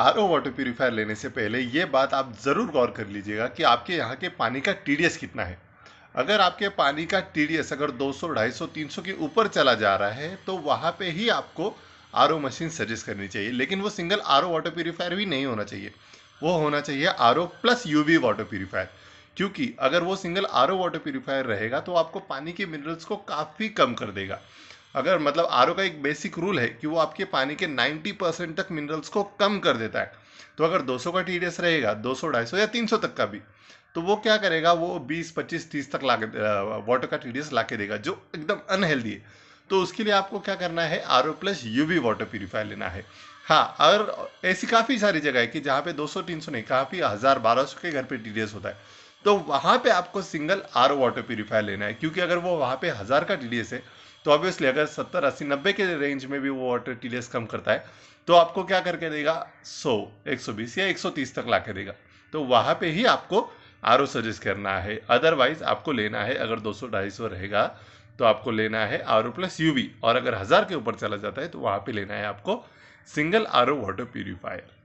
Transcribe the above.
are O water purifier लेने से पहले ये बात आप ज़रूर गौर कर लीजिएगा कि आपके यहाँ के पानी का टी कितना है अगर आपके पानी का टी अगर 200, 250, 300 के ऊपर चला जा रहा है तो वहाँ पे ही आपको आर मशीन सजेस्ट करनी चाहिए लेकिन वो सिंगल आर वाटर प्योरीफायर भी नहीं होना चाहिए वो होना चाहिए R plus U water purifier क्योंकि अगर वो सिंगल आर वाटर प्योरीफायर रहेगा तो आपको पानी के मिनरल्स को काफ़ी कम कर देगा अगर मतलब आर का एक बेसिक रूल है कि वो आपके पानी के 90 परसेंट तक मिनरल्स को कम कर देता है तो अगर 200 का टी रहेगा 200 250 या 300 तक का भी तो वो क्या करेगा वो 20 25 30 तक ला वाटर का टी ला के देगा जो एकदम अनहेल्दी है तो उसके लिए आपको क्या करना है R O plus U V water purifier लेना है हाँ और ऐसी काफ़ी सारी जगह है कि जहाँ पे 200 300 नहीं काफ़ी हज़ार बारह सौ के घर पर टी होता है तो वहाँ पे आपको सिंगल आर वाटर प्योरीफायर लेना है क्योंकि अगर वो वहाँ पे हज़ार का टी है तो ऑब्वियसली अगर सत्तर अस्सी नब्बे के रेंज में भी वो वाटर टी कम करता है तो आपको क्या करके देगा सौ एक सौ बीस या एक सौ तीस तक ला के देगा तो वहाँ पे ही आपको आर सजेस्ट करना है अदरवाइज आपको लेना है अगर दो सौ ढाई सौ रहेगा तो आपको लेना है आर ओ प्लस यू और अगर हज़ार के ऊपर चला जाता है तो वहाँ पर लेना है आपको single R O water purifier